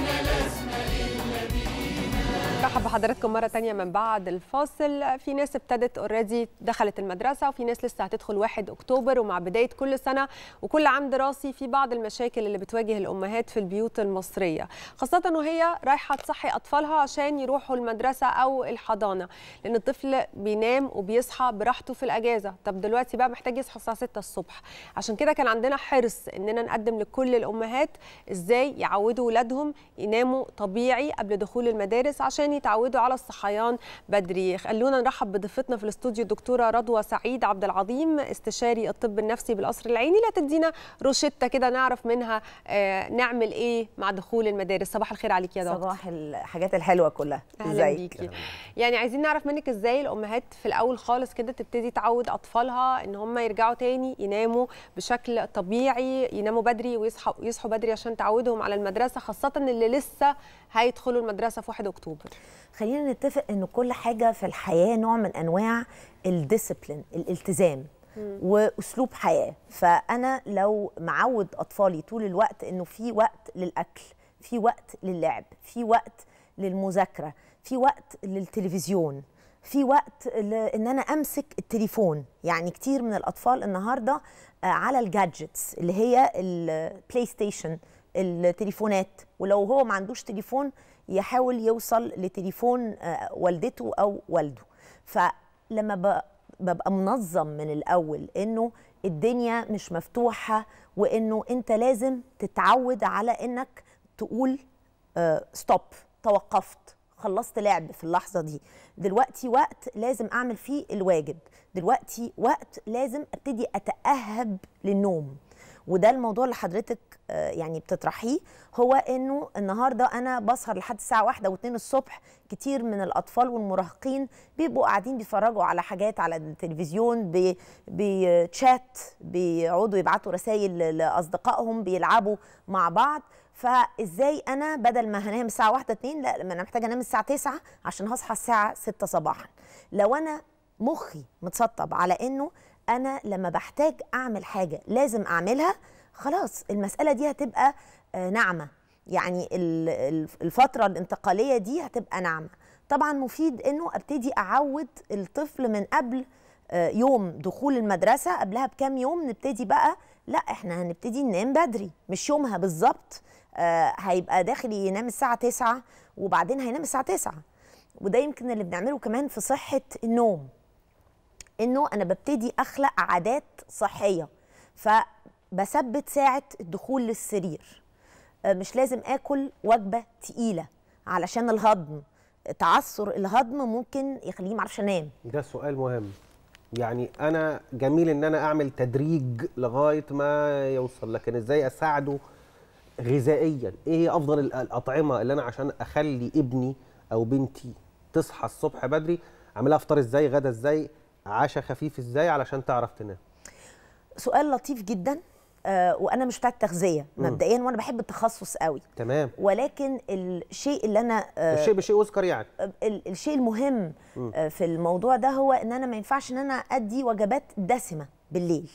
Amen. مرحبا بحضراتكم مره تانية من بعد الفاصل في ناس ابتدت اوريدي دخلت المدرسه وفي ناس لسه هتدخل 1 اكتوبر ومع بدايه كل سنه وكل عام دراسي في بعض المشاكل اللي بتواجه الامهات في البيوت المصريه خاصه وهي رايحه تصحي اطفالها عشان يروحوا المدرسه او الحضانه لان الطفل بينام وبيصحى براحته في الاجازه طب دلوقتي بقى محتاج يصحى الساعه 6 الصبح عشان كده كان عندنا حرص اننا نقدم لكل الامهات ازاي يعودوا اولادهم يناموا طبيعي قبل دخول المدارس عشان يتعودوا على الصحيان بدري خلونا نرحب بضيفتنا في الاستوديو الدكتوره رضوى سعيد عبد العظيم استشاري الطب النفسي بالقصر العيني لا تدينا روشته كده نعرف منها آه، نعمل ايه مع دخول المدارس صباح الخير عليك يا دكتور صباح الحاجات الحلوه كلها ازيك يعني عايزين نعرف منك ازاي الامهات في الاول خالص كده تبتدي تعود اطفالها ان هم يرجعوا تاني يناموا بشكل طبيعي يناموا بدري ويصحوا يصحوا بدري عشان تعودهم على المدرسه خاصه اللي لسه هيدخلوا المدرسه في 1 اكتوبر خلينا نتفق ان كل حاجه في الحياه نوع من انواع الديسيبلين الالتزام واسلوب حياه فانا لو معود اطفالي طول الوقت انه في وقت للاكل في وقت للعب في وقت للمذاكره في وقت للتلفزيون في وقت ان انا امسك التليفون يعني كتير من الاطفال النهارده آه، على الجادجتس اللي هي البلاي ستيشن التليفونات ولو هو ما عندوش تليفون يحاول يوصل لتليفون آه، والدته او والده فلما ببقى منظم من الاول انه الدنيا مش مفتوحه وانه انت لازم تتعود على انك تقول ستوب آه، توقفت خلصت لعب في اللحظه دي دلوقتي وقت لازم اعمل فيه الواجب دلوقتي وقت لازم ابتدي اتاهب للنوم وده الموضوع اللي حضرتك آه، يعني بتطرحيه هو انه النهارده انا بسهر لحد الساعه واحدة و2 الصبح كتير من الاطفال والمراهقين بيبقوا قاعدين بيتفرجوا على حاجات على التلفزيون بي بيتشات بيقعدوا يبعتوا رسائل لاصدقائهم بيلعبوا مع بعض فازاي انا بدل ما هنام الساعه واحدة 2 لا انا محتاجه انام الساعه 9 عشان هصحى الساعه 6 صباحا لو انا مخي متسطب على انه انا لما بحتاج اعمل حاجه لازم اعملها خلاص المساله دي هتبقى آه، ناعمه يعني الفتره الانتقاليه دي هتبقى ناعمه طبعا مفيد انه ابتدي اعود الطفل من قبل آه، يوم دخول المدرسه قبلها بكام يوم نبتدي بقى لا احنا هنبتدي ننام بدري مش يومها بالظبط آه، هيبقى داخل ينام الساعه 9 وبعدين هينام الساعه 9 وده يمكن اللي بنعمله كمان في صحه النوم انه انا ببتدي اخلق عادات صحيه فبثبت ساعه الدخول للسرير آه، مش لازم اكل وجبه تقيله علشان الهضم تعثر الهضم ممكن يخليني معرفش انام ده سؤال مهم يعني انا جميل ان انا اعمل تدريج لغايه ما يوصل لكن ازاي اساعده غذائيا ايه هي افضل الاطعمه اللي انا عشان اخلي ابني او بنتي تصحى الصبح بدري اعملها افطار ازاي غدا ازاي عشاء خفيف ازاي علشان تعرف تنام سؤال لطيف جدا آه وانا مش بتاعت تغذيه مبدئيا وانا بحب التخصص قوي تمام ولكن الشيء اللي انا آه الشيء بشيء يذكر يعني آه، الشيء المهم آه في الموضوع ده هو ان انا ما ينفعش ان انا ادي وجبات دسمه بالليل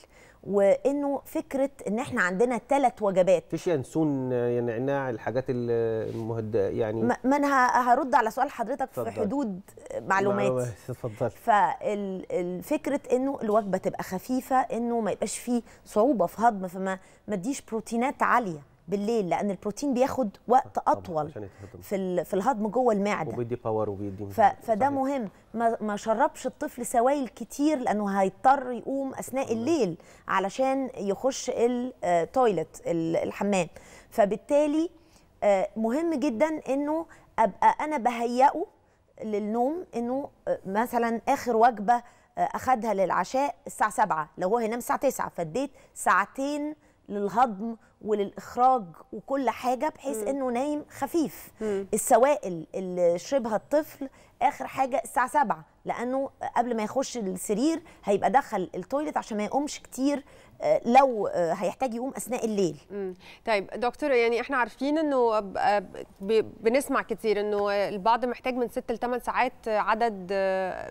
وانه فكره ان احنا عندنا ثلاث وجبات فيش ينسون يا نعناع الحاجات المهد يعني ما انا هرد على سؤال حضرتك في حدود معلوماتي اتفضل فالفكره انه الوجبه تبقى خفيفه انه ما يبقاش فيه صعوبه في هضم فما ما تديش بروتينات عاليه بالليل لان البروتين بياخد وقت اطول في في الهضم جوه المعده وبيدي باور وبيدي فده مهم ما, ما شربش الطفل سوائل كتير لانه هيضطر يقوم اثناء الليل علشان يخش التويلت آه، الحمام فبالتالي آه، مهم جدا انه ابقى انا بهيئه للنوم انه آه، مثلا اخر وجبه اخدها للعشاء الساعه 7 لو هو هينام الساعه 9 فاديت ساعتين للهضم وللاخراج وكل حاجه بحيث م. انه نايم خفيف م. السوائل اللي شربها الطفل اخر حاجه الساعه 7 لانه قبل ما يخش السرير هيبقى دخل التويلت عشان ما يقومش كتير لو آه، هيحتاج يقوم اثناء الليل طيب دكتور يعني احنا عارفين انه آه، آه، بنسمع كتير انه البعض محتاج من 6 ل 8 ساعات عدد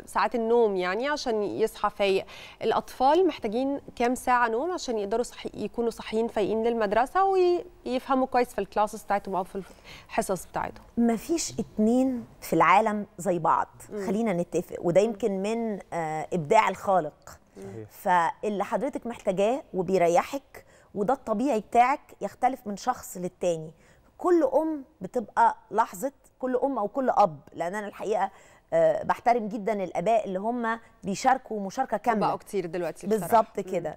ساعات النوم يعني عشان يصحى فايق الاطفال محتاجين كام ساعه نوم عشان يقدروا صحي يكونوا صاحيين فايقين للمدرسه ويفهموا كويس في الكلاسز بتاعتهم او في الحصص بتاعتهم مفيش اتنين في العالم زي بعض خلينا نتفق وده يمكن من ابداع الخالق فاللي حضرتك محتاجاه وبيريحك وده الطبيعي بتاعك يختلف من شخص للتاني كل ام بتبقى لحظه كل ام او كل اب لان انا الحقيقه آه، بحترم جدا الاباء اللي هم بيشاركوا مشاركه كامله بقوا كتير دلوقتي بالظبط كده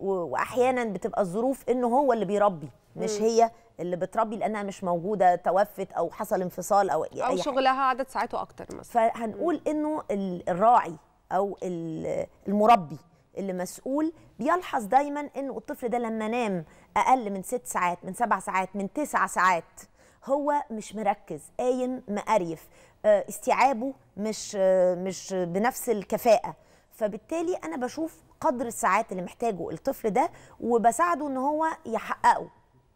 واحيانا بتبقى الظروف انه هو اللي بيربي مش هي اللي بتربي لانها مش موجوده توفت او حصل انفصال او او أي شغلها عدد ساعاته اكتر مثلا فهنقول انه الراعي او المربي اللي مسؤول بيلحظ دايما انه الطفل ده لما نام اقل من ست ساعات من سبع ساعات من تسع ساعات هو مش مركز قايم مقريف آه، استيعابه مش آه، مش بنفس الكفاءه فبالتالي انا بشوف قدر الساعات اللي محتاجه الطفل ده وبساعده ان هو يحققه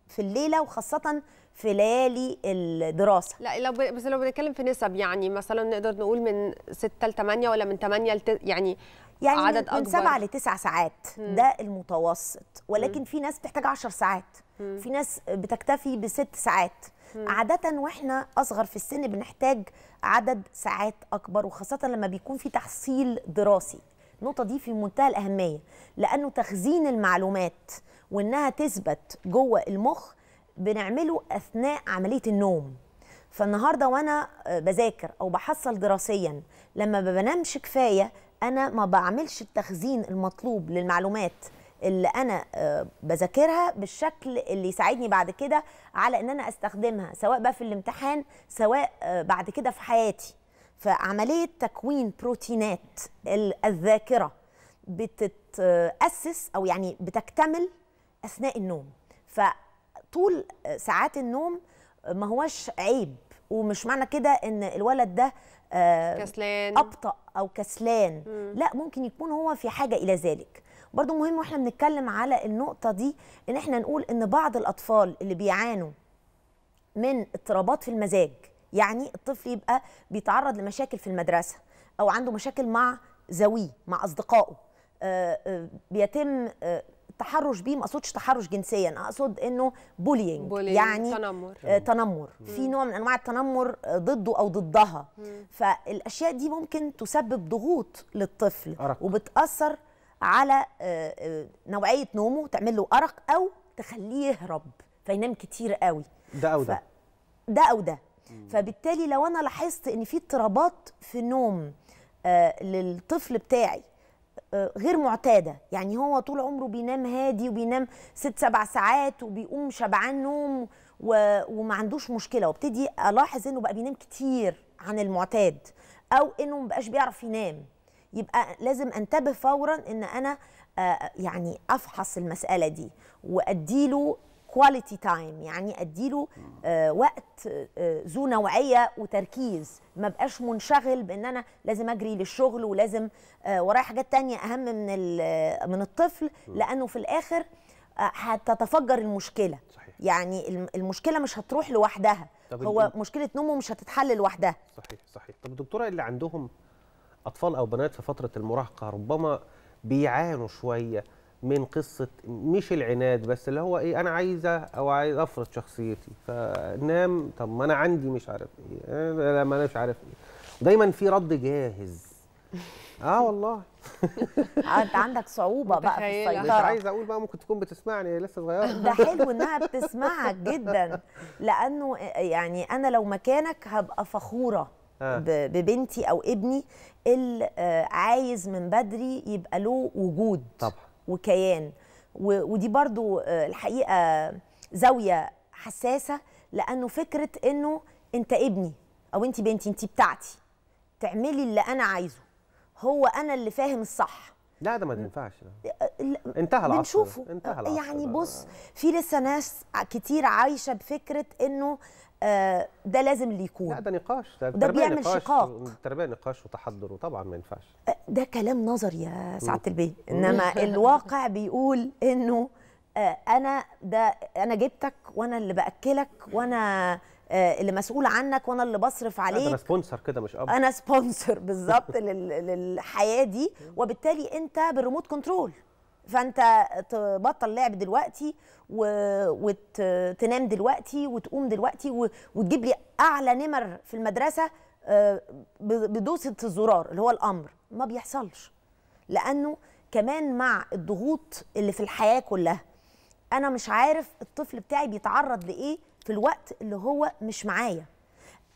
في الليله وخاصه في ليالي الدراسه لا لو بس لو بنتكلم في نسب يعني مثلا نقدر نقول من 6 ل 8 ولا من 8 ل يعني يعني عدد من من 7 ل 9 ساعات مم. ده المتوسط ولكن مم. في ناس بتحتاج 10 ساعات مم. في ناس بتكتفي بست ساعات مم. عادة واحنا أصغر في السن بنحتاج عدد ساعات أكبر وخاصة لما بيكون في تحصيل دراسي النقطة دي في منتهى الأهمية لأنه تخزين المعلومات وإنها تثبت جوه المخ بنعمله اثناء عمليه النوم فالنهارده وانا آه، بذاكر او بحصل دراسيا لما ما بنامش كفايه انا ما بعملش التخزين المطلوب للمعلومات اللي انا آه، بذاكرها بالشكل اللي يساعدني بعد كده على ان انا استخدمها سواء بقى في الامتحان سواء آه، بعد كده في حياتي فعمليه تكوين بروتينات الذاكره بتتاسس او يعني بتكتمل اثناء النوم ف طول ساعات النوم ما هوش عيب ومش معنى كده ان الولد ده آه، كسلان ابطا او كسلان مم. لا ممكن يكون هو في حاجه الى ذلك برضو مهم واحنا بنتكلم على النقطه دي ان احنا نقول ان بعض الاطفال اللي بيعانوا من اضطرابات في المزاج يعني الطفل يبقى بيتعرض لمشاكل في المدرسه او عنده مشاكل مع زوي مع اصدقائه آه، آه، بيتم التحرش بيه ما اقصدش تحرش جنسيا اقصد انه بولينج يعني آه، تنمر آه تنمر مم. في نوع من انواع التنمر آه، ضده او ضدها مم. فالاشياء دي ممكن تسبب ضغوط للطفل أرق. وبتاثر على آه، نوعيه نومه تعمل له ارق او تخليه يهرب فينام كتير قوي ده او ده ف... ده او ده مم. فبالتالي لو انا لاحظت ان في اضطرابات في النوم آه للطفل بتاعي غير معتاده يعني هو طول عمره بينام هادي وبينام ست سبع ساعات وبيقوم شبعان نوم و... وما عندوش مشكله وابتدي الاحظ انه بقى بينام كتير عن المعتاد او انه ما بقاش بيعرف ينام يبقى لازم انتبه فورا ان انا آه، يعني افحص المساله دي واديله كواليتي تايم يعني اديله آه وقت آه ذو نوعيه وتركيز ما بقاش منشغل بان انا لازم اجري للشغل ولازم آه ورايا حاجات تانية اهم من آه، من الطفل لانه في الاخر آه، هتتفجر المشكله صحيح. يعني المشكله مش هتروح لوحدها هو مشكله نومه مش هتتحل لوحدها صحيح صحيح طب الدكتوره اللي عندهم اطفال او بنات في فتره المراهقه ربما بيعانوا شويه من قصه مش العناد بس اللي هو ايه انا عايزه او عايز افرض شخصيتي فنام طب ما انا عندي مش عارف ايه انا آه، ما انا مش عارف ايه دايما في رد جاهز اه والله آه، انت عندك صعوبه بقى في السيطره مش عايز اقول بقى ممكن تكون بتسمعني لسه صغيره ده حلو انها بتسمعك جدا لانه آه، يعني انا لو مكانك هبقى فخوره ببنتي او ابني اللي عايز من بدري يبقى له وجود طبعا وكيان ودي برضو آه، الحقيقه زاويه حساسه لانه فكره انه انت ابني او انت بنتي انت بتاعتي تعملي اللي انا عايزه هو انا اللي فاهم الصح لا ده ما تنفعش آه، آه، انتهى العصر بنشوفه انتهى العصر يعني بص في لسه ناس كتير عايشه بفكره انه آه، ده لازم اللي يكون لا ده نقاش ده, ده بيعمل شقاق التربيه نقاش وتحضر وطبعا ما ينفعش آه، ده كلام نظري يا سعاده البيه انما الواقع بيقول انه آه، انا ده انا جبتك وانا اللي باكلك وانا اللي مسؤول عنك وانا اللي بصرف عليك انا سبونسر كده مش اب انا سبونسر بالظبط للحياه دي وبالتالي انت بالريموت كنترول فانت تبطل لعب دلوقتي وتنام دلوقتي وتقوم دلوقتي وتجيب لي اعلى نمر في المدرسه آه، بدوسه الزرار اللي هو الامر ما بيحصلش لانه كمان مع الضغوط اللي في الحياه كلها انا مش عارف الطفل بتاعي بيتعرض لايه في الوقت اللي هو مش معايا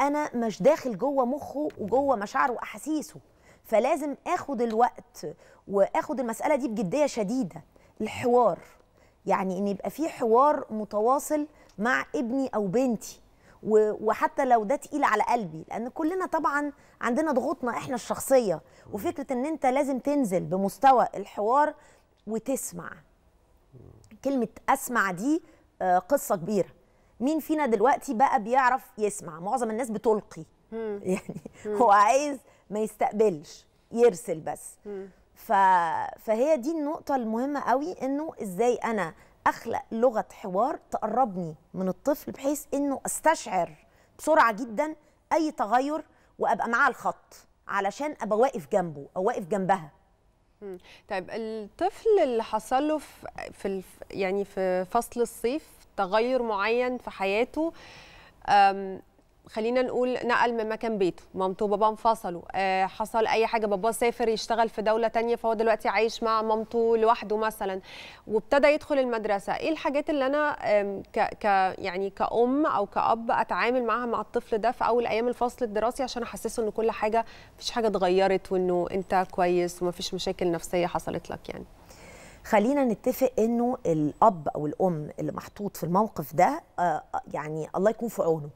انا مش داخل جوه مخه وجوه مشاعره واحاسيسه فلازم اخد الوقت واخد المساله دي بجديه شديده الحوار يعني ان يبقى في حوار متواصل مع ابني او بنتي وحتى لو ده تقيل على قلبي لان كلنا طبعا عندنا ضغوطنا احنا الشخصيه وفكره ان انت لازم تنزل بمستوى الحوار وتسمع كلمه اسمع دي آه، قصه كبيره مين فينا دلوقتي بقى بيعرف يسمع معظم الناس بتلقي يعني هو عايز ما يستقبلش يرسل بس ف... فهي دي النقطة المهمة قوي انه ازاي انا اخلق لغة حوار تقربني من الطفل بحيث انه استشعر بسرعة جدا اي تغير وابقى معاه الخط علشان ابقى واقف جنبه او واقف جنبها طيب الطفل اللي حصل له في الف... يعني في فصل الصيف تغير معين في حياته خلينا نقول نقل من مكان بيته مامته وباباه انفصلوا آه، حصل اي حاجه باباه سافر يشتغل في دوله تانية فهو دلوقتي عايش مع مامته لوحده مثلا وابتدى يدخل المدرسه ايه الحاجات اللي انا ك, ك يعني كأم او كأب اتعامل معاها مع الطفل ده في اول ايام الفصل الدراسي عشان احسسه ان كل حاجه مفيش حاجه اتغيرت وانه انت كويس ومفيش مشاكل نفسيه حصلت لك يعني خلينا نتفق انه الاب او الام اللي محطوط في الموقف ده آه، آه، يعني الله يكون في عونه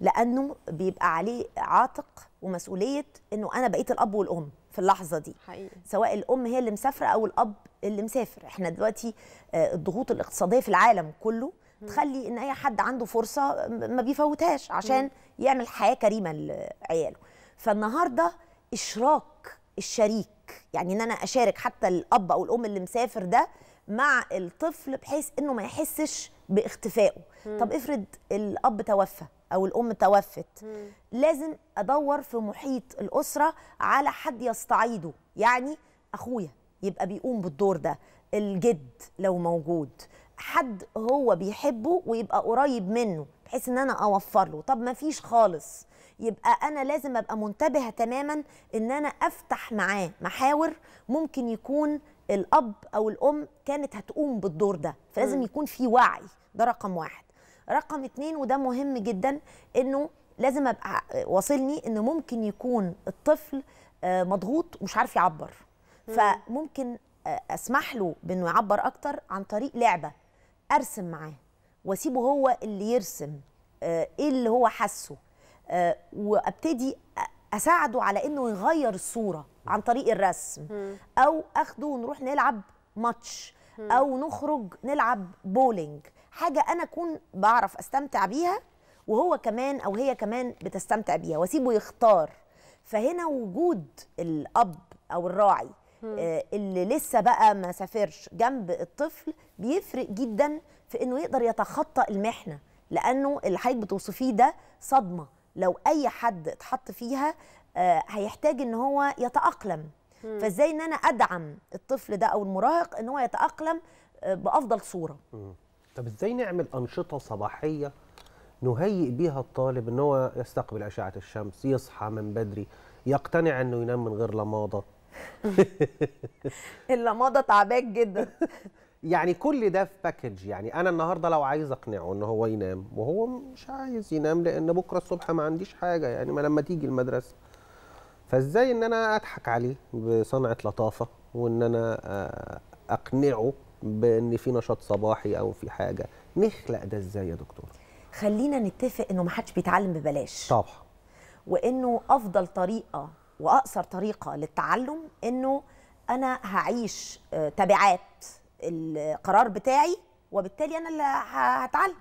لانه بيبقى عليه عاتق ومسؤوليه انه انا بقيت الاب والام في اللحظه دي حقيقي. سواء الام هي اللي مسافره او الاب اللي مسافر احنا دلوقتي آه، الضغوط الاقتصاديه في العالم كله تخلي ان اي حد عنده فرصه ما بيفوتهاش عشان يعمل حياه كريمه لعياله فالنهارده اشراك الشريك يعني ان انا اشارك حتى الاب او الام اللي مسافر ده مع الطفل بحيث انه ما يحسش باختفائه مم. طب افرض الاب توفى او الام توفت مم. لازم ادور في محيط الاسره على حد يستعيده يعني اخويا يبقى بيقوم بالدور ده الجد لو موجود حد هو بيحبه ويبقى قريب منه بحيث ان انا اوفر له طب ما فيش خالص يبقى انا لازم ابقى منتبهه تماما ان انا افتح معاه محاور ممكن يكون الاب او الام كانت هتقوم بالدور ده فلازم يكون في وعي ده رقم واحد رقم اتنين وده مهم جدا انه لازم ابقى واصلني ان ممكن يكون الطفل آه، مضغوط ومش عارف يعبر فممكن آه، اسمح له بانه يعبر اكتر عن طريق لعبه ارسم معاه واسيبه هو اللي يرسم آه، ايه اللي هو حاسه آه، وابتدي اساعده على انه يغير الصوره عن طريق الرسم او اخده ونروح نلعب ماتش او نخرج نلعب بولينج حاجه انا اكون بعرف استمتع بيها وهو كمان او هي كمان بتستمتع بيها واسيبه يختار فهنا وجود الاب او الراعي آه، اللي لسه بقى ما سافرش جنب الطفل بيفرق جدا في انه يقدر يتخطى المحنه لانه اللي حضرتك بتوصفيه ده صدمه لو اي حد اتحط فيها آه، هيحتاج ان هو يتاقلم فازاي ان انا ادعم الطفل ده او المراهق ان هو يتاقلم آه، بافضل صوره طب ازاي نعمل انشطه صباحيه نهيئ بيها الطالب ان هو يستقبل اشعه الشمس يصحى من بدري يقتنع انه ينام من غير لماضه اللماضه تعباك جدا يعني كل ده في باكج يعني انا النهارده لو عايز اقنعه ان هو ينام وهو مش عايز ينام لان بكره الصبح ما عنديش حاجه يعني ما لما تيجي المدرسه فازاي ان انا اضحك عليه بصنعه لطافه وان انا آه، اقنعه بان في نشاط صباحي او في حاجه نخلق ده ازاي يا دكتور خلينا نتفق انه ما حدش بيتعلم ببلاش طبعا وانه افضل طريقه واقصر طريقه للتعلم انه انا هعيش آه، تبعات القرار بتاعي وبالتالي انا اللي هتعلم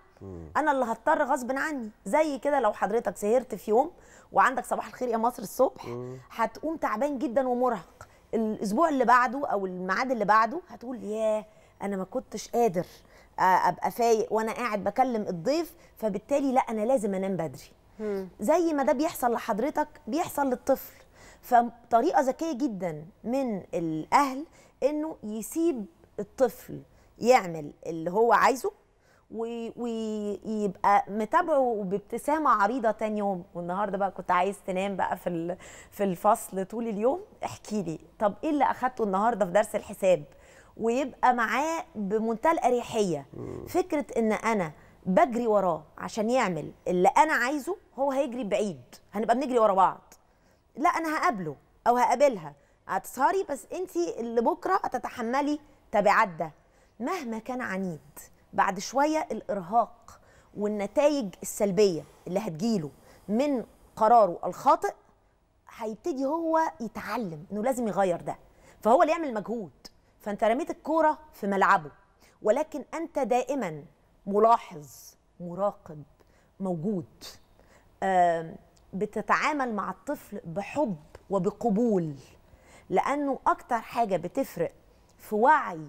انا اللي هضطر غصب عني زي كده لو حضرتك سهرت في يوم وعندك صباح الخير يا مصر الصبح هتقوم تعبان جدا ومرهق الاسبوع اللي بعده او الميعاد اللي بعده هتقول ياه انا ما كنتش قادر ابقى فايق وانا قاعد بكلم الضيف فبالتالي لا انا لازم انام بدري زي ما ده بيحصل لحضرتك بيحصل للطفل فطريقه ذكيه جدا من الاهل انه يسيب الطفل يعمل اللي هو عايزه ويبقى متابعه بابتسامه عريضه تاني يوم والنهارده بقى كنت عايز تنام بقى في في الفصل طول اليوم احكي لي طب ايه اللي اخدته النهارده في درس الحساب ويبقى معاه بمنتهى الاريحيه فكره ان انا بجري وراه عشان يعمل اللي انا عايزه هو هيجري بعيد هنبقى بنجري ورا بعض لا انا هقابله او هقابلها هتسهري uh, بس انت اللي بكره هتتحملي تبعات ده مهما كان عنيد بعد شويه الارهاق والنتائج السلبيه اللي هتجيله من قراره الخاطئ هيبتدي هو يتعلم انه لازم يغير ده فهو اللي يعمل مجهود فانت رميت الكوره في ملعبه ولكن انت دائما ملاحظ مراقب موجود بتتعامل مع الطفل بحب وبقبول لانه اكتر حاجه بتفرق في وعي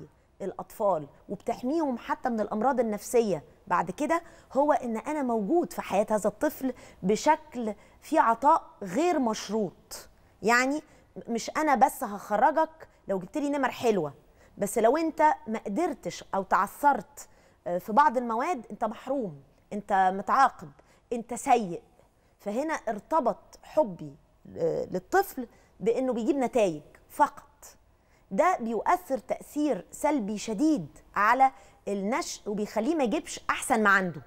الاطفال وبتحميهم حتى من الامراض النفسيه بعد كده هو ان انا موجود في حياه هذا الطفل بشكل في عطاء غير مشروط يعني مش انا بس هخرجك لو جبت لي نمر حلوه بس لو انت ما قدرتش او تعثرت آه، في بعض المواد انت محروم انت متعاقب انت سيء فهنا ارتبط حبي آه، للطفل بانه بيجيب نتائج فقط ده بيؤثر تاثير سلبي شديد على النشء وبيخليه ما يجيبش احسن ما عنده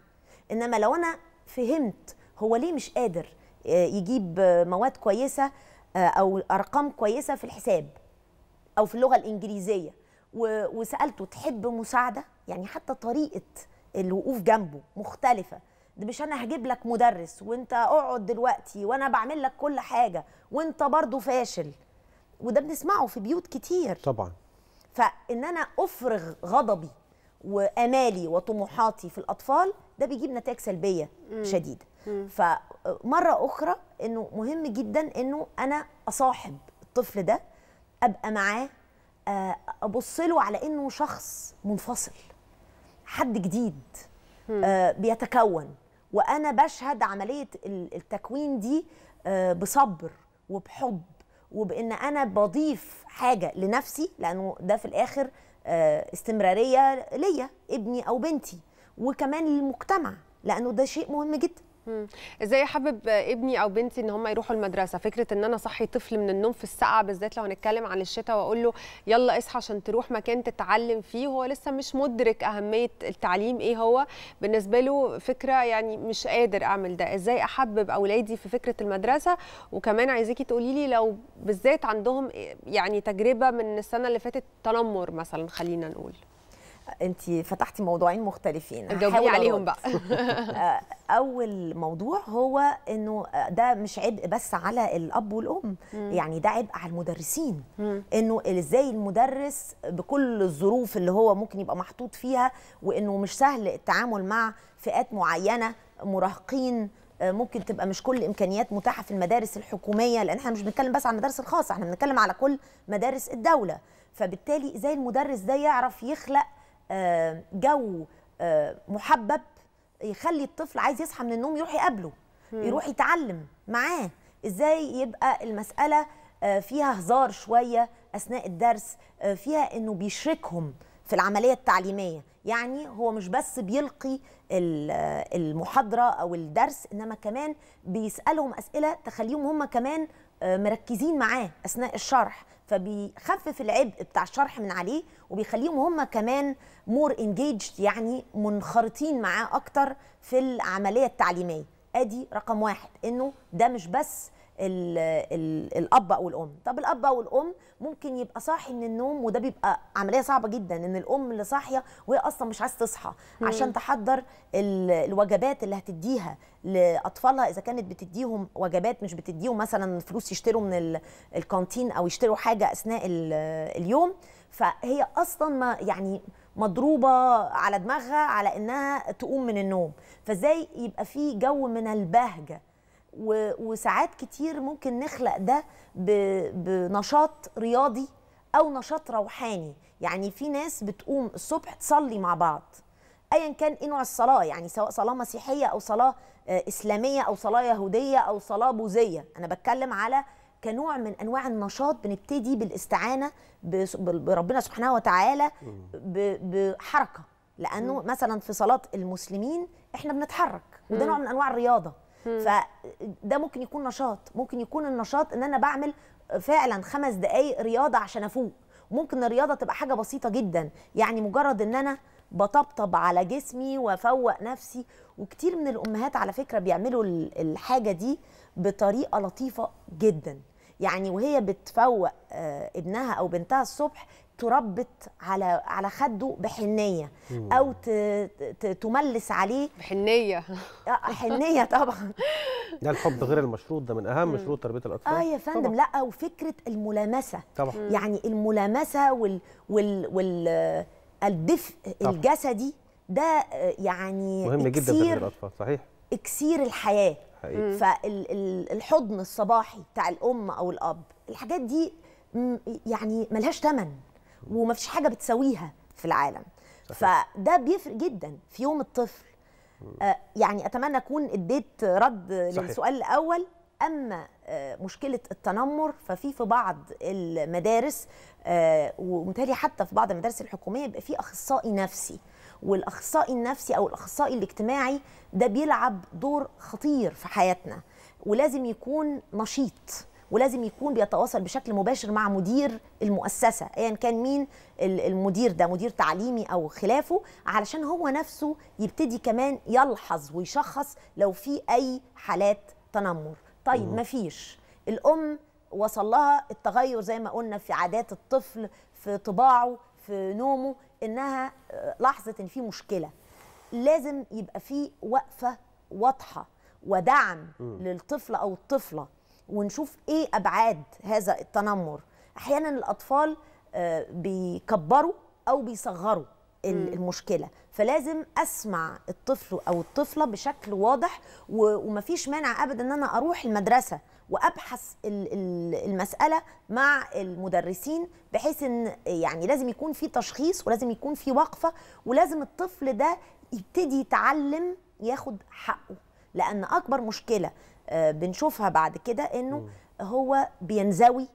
انما لو انا فهمت هو ليه مش قادر آه، يجيب مواد كويسه آه، او ارقام كويسه في الحساب او في اللغه الانجليزيه وسالته تحب مساعده يعني حتى طريقه الوقوف جنبه مختلفه ده مش انا هجيب لك مدرس وانت اقعد دلوقتي وانا بعمل لك كل حاجه وانت برضو فاشل وده بنسمعه في بيوت كتير طبعا فان انا افرغ غضبي وامالي وطموحاتي في الاطفال ده بيجيب نتائج سلبيه مم. شديده مم. فمره اخرى انه مهم جدا انه انا اصاحب الطفل ده ابقى معاه آه، ابص له على انه شخص منفصل حد جديد آه، بيتكون وانا بشهد عمليه التكوين دي آه، بصبر وبحب وبان انا بضيف حاجه لنفسي لانه ده في الاخر آه، استمراريه ليا ابني او بنتي وكمان للمجتمع لانه ده شيء مهم جدا ازاي احبب ابني او بنتي ان هم يروحوا المدرسه فكره ان انا صحي طفل من النوم في السقعه بالذات لو هنتكلم عن الشتاء واقول له يلا اصحى عشان تروح مكان تتعلم فيه وهو لسه مش مدرك اهميه التعليم ايه هو بالنسبه له فكره يعني مش قادر اعمل ده ازاي احبب اولادي في فكره المدرسه وكمان عايزاكي تقولي لي لو بالذات عندهم يعني تجربه من السنه اللي فاتت تنمر مثلا خلينا نقول انت فتحتي موضوعين مختلفين جاوبي عليهم بقى آه، اول موضوع هو انه ده مش عبء بس على الاب والام مم. يعني ده عبء على المدرسين مم. انه ازاي المدرس بكل الظروف اللي هو ممكن يبقى محطوط فيها وانه مش سهل التعامل مع فئات معينه مراهقين آه، ممكن تبقى مش كل الامكانيات متاحه في المدارس الحكوميه لان احنا مش بنتكلم بس على المدارس الخاصه احنا بنتكلم على كل مدارس الدوله فبالتالي ازاي المدرس ده يعرف يخلق آه، جو آه، محبب يخلي الطفل عايز يصحى من النوم يروح يقابله يروح يتعلم معاه ازاي يبقى المساله آه، فيها هزار شويه اثناء الدرس فيها انه بيشركهم في العمليه التعليميه يعني هو مش بس بيلقي المحاضره او الدرس انما كمان بيسالهم اسئله تخليهم هم كمان آه، مركزين معاه اثناء الشرح فبيخفف العبء بتاع الشرح من عليه وبيخليهم هم كمان مور انجيجد يعني منخرطين معاه اكتر في العمليه التعليميه ادي رقم واحد انه ده مش بس ال ال الاب او الام طب الاب او الام ممكن يبقى صاحي من النوم وده بيبقى عمليه صعبه جدا ان الام اللي صاحيه وهي اصلا مش عايزه تصحى عشان تحضر الوجبات اللي هتديها لاطفالها اذا كانت بتديهم وجبات مش بتديهم مثلا فلوس يشتروا من الكانتين او يشتروا حاجه اثناء اليوم فهي اصلا ما يعني مضروبه على دماغها على انها تقوم من النوم فازاي يبقى في جو من البهجه وساعات كتير ممكن نخلق ده بنشاط رياضي او نشاط روحاني يعني في ناس بتقوم الصبح تصلي مع بعض ايا كان ايه نوع الصلاه يعني سواء صلاه مسيحيه او صلاه آه، اسلاميه او صلاه يهوديه او صلاه بوذيه انا بتكلم على كنوع من انواع النشاط بنبتدي بالاستعانه بربنا سبحانه وتعالى بحركه لانه مثلا في صلاه المسلمين احنا بنتحرك وده نوع من انواع الرياضه فده ممكن يكون نشاط ممكن يكون النشاط ان انا بعمل فعلا خمس دقائق رياضه عشان افوق ممكن الرياضه تبقى حاجه بسيطه جدا يعني مجرد ان انا بطبطب على جسمي وافوق نفسي وكتير من الامهات على فكره بيعملوا الحاجه دي بطريقه لطيفه جدا يعني وهي بتفوق آه، ابنها او بنتها الصبح تربط على على خده بحنيه او تملس عليه بحنيه آه، آه، حنيه طبعا ده الحب غير المشروط ده من اهم شروط تربيه الاطفال اه يا فندم لا وفكره الملامسه طبعا يعني الملامسه وال وال, الدفء الجسدي ده آه، يعني مهم جدا تربيه الاطفال صحيح اكسير الحياه حقيقي. فالحضن الصباحي بتاع الام او الاب الحاجات دي يعني ملهاش ثمن وما فيش حاجه بتساويها في العالم صحيح. فده بيفرق جدا في يوم الطفل آه، يعني اتمنى اكون اديت رد صحيح. للسؤال الاول اما آه، مشكله التنمر ففي في بعض المدارس آه، ومتهيألي حتى في بعض المدارس الحكوميه بيبقى في اخصائي نفسي والاخصائي النفسي او الاخصائي الاجتماعي ده بيلعب دور خطير في حياتنا ولازم يكون نشيط ولازم يكون بيتواصل بشكل مباشر مع مدير المؤسسه ايا يعني كان مين المدير ده مدير تعليمي او خلافه علشان هو نفسه يبتدي كمان يلحظ ويشخص لو في اي حالات تنمر طيب ما فيش الام وصل لها التغير زي ما قلنا في عادات الطفل في طباعه في نومه انها آه، لحظه ان في مشكله لازم يبقى في وقفه واضحه ودعم م. للطفل او الطفله ونشوف ايه ابعاد هذا التنمر احيانا الاطفال آه، بيكبروا او بيصغروا المشكله فلازم اسمع الطفل او الطفله بشكل واضح ومفيش مانع ابدا ان انا اروح المدرسه وابحث المساله مع المدرسين بحيث ان يعني لازم يكون في تشخيص ولازم يكون في وقفه ولازم الطفل ده يبتدي يتعلم ياخد حقه لان اكبر مشكله آه، بنشوفها بعد كده انه هو بينزوي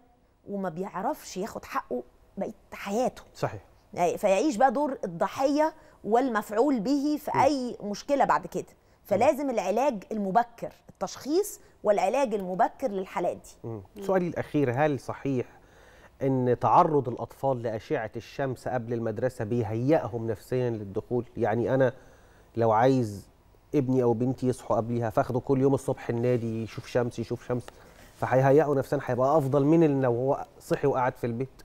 وما بيعرفش ياخد حقه بقيه حياته صحيح آه، فيعيش بقى دور الضحيه والمفعول به في اي مشكله بعد كده فلازم العلاج المبكر التشخيص والعلاج المبكر للحالات دي سؤالي الاخير هل صحيح ان تعرض الاطفال لاشعه الشمس قبل المدرسه بيهيئهم نفسيا للدخول يعني انا لو عايز ابني او بنتي يصحوا قبليها فاخده كل يوم الصبح النادي يشوف شمس يشوف شمس فهيهيئوا نفسيا هيبقى افضل من اللي لو هو صحي وقعد في البيت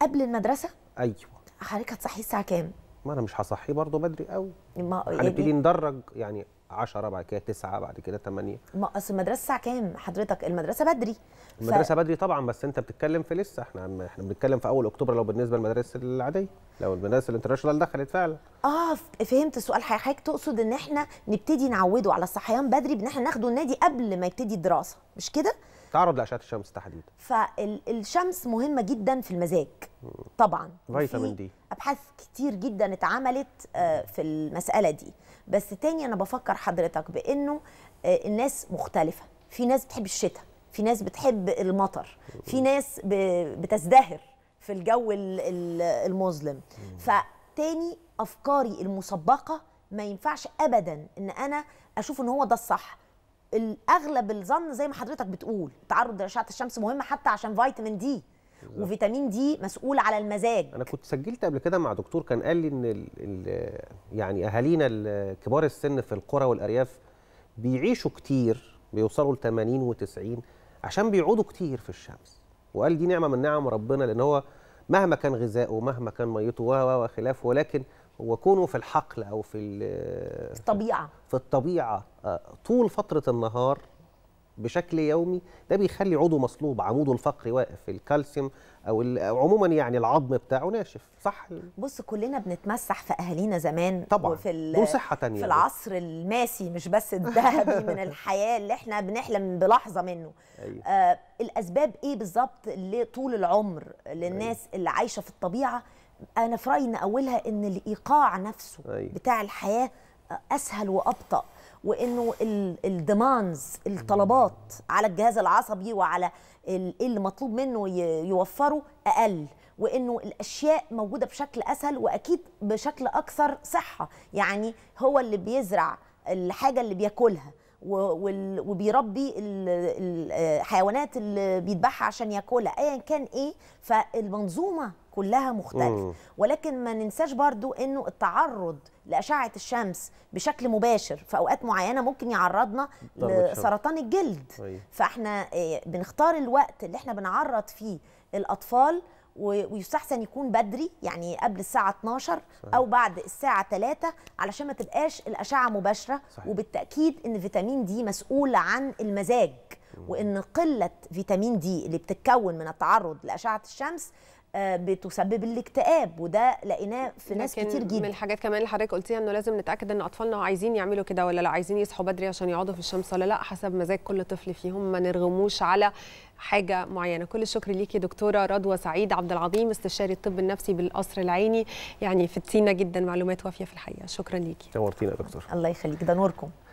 قبل المدرسه ايوه حضرتك هتصحيه الساعه كام ما انا مش هصحيه برضه بدري قوي هنبتدي يعني ندرج يعني 10 بعد كده 9 بعد كده 8 ما اصل المدرسه الساعه كام حضرتك المدرسه بدري ف... المدرسه بدري طبعا بس انت بتتكلم في لسه احنا احنا بنتكلم في اول اكتوبر لو بالنسبه للمدارس العاديه لو المدارس الانترناشونال دخلت فعلا اه فهمت السؤال حضرتك تقصد ان احنا نبتدي نعوده على الصحيان بدري بان احنا ناخده النادي قبل ما يبتدي الدراسه مش كده تعرض لاشعه الشمس تحديدا فالشمس مهمه جدا في المزاج طبعا فيتامين دي ابحاث كتير جدا اتعملت آه، في المساله دي بس تاني انا بفكر حضرتك بانه آه، الناس مختلفه في ناس بتحب الشتاء في ناس بتحب المطر في ناس بتزدهر في الجو المظلم فتاني افكاري المسبقه ما ينفعش ابدا ان انا اشوف ان هو ده الصح الاغلب الظن زي ما حضرتك بتقول تعرض لاشعه الشمس مهمه حتى عشان فيتامين دي وفيتامين دي مسؤول على المزاج انا كنت سجلت قبل كده مع دكتور كان قال لي ان الـ الـ يعني اهالينا كبار السن في القرى والارياف بيعيشوا كتير بيوصلوا ل 80 و90 عشان بيقعدوا كتير في الشمس وقال دي نعمه من نعم ربنا لان هو مهما كان غذائه مهما كان ميته و وخلافه ولكن وكونه في الحقل او في الطبيعه في الطبيعه آه، طول فتره النهار بشكل يومي ده بيخلي عضو مصلوب عموده الفقري واقف الكالسيوم او عموما يعني العظم بتاعه ناشف صح بص كلنا بنتمسح في اهالينا زمان طبعا وفي صحه تانية في العصر الماسي مش بس الذهبي من الحياه اللي احنا بنحلم بلحظه منه أيوه. آه الاسباب ايه بالظبط لطول العمر للناس أيوه. اللي عايشه في الطبيعه انا في رايي ان اولها ان الايقاع نفسه أيوه. بتاع الحياه اسهل وابطا وانه الديماندز الطلبات على الجهاز العصبي وعلى إيه اللي مطلوب منه يوفره اقل وانه الاشياء موجوده بشكل اسهل واكيد بشكل اكثر صحه يعني هو اللي بيزرع الحاجه اللي بياكلها وبيربي الحيوانات آه، اللي بيذبحها عشان ياكلها ايا كان ايه فالمنظومه كلها مختلف مم. ولكن ما ننساش برضو انه التعرض لاشعه الشمس بشكل مباشر في اوقات معينه ممكن يعرضنا لسرطان الجلد أي. طيب. فاحنا آه، بنختار الوقت اللي احنا بنعرض فيه الاطفال ويستحسن يكون بدري يعني قبل الساعة 12 صحيح. أو بعد الساعة 3 علشان ما تبقاش الأشعة مباشرة صحيح. وبالتأكيد إن فيتامين دي مسؤول عن المزاج وإن قلة فيتامين دي اللي بتتكون من التعرض لأشعة الشمس بتسبب الاكتئاب وده لقيناه في ناس كتير جدا من الحاجات كمان اللي حضرتك قلتيها انه لازم نتاكد ان اطفالنا عايزين يعملوا كده ولا لا عايزين يصحوا بدري عشان يقعدوا في الشمس ولا لا حسب مزاج كل طفل فيهم ما نرغموش على حاجه معينه كل الشكر ليكي دكتوره رضوى سعيد عبد العظيم استشاري الطب النفسي بالقصر العيني يعني فتينا جدا معلومات وافيه في الحقيقه شكرا ليكي نورتينا يا دكتور الله يخليك ده نوركم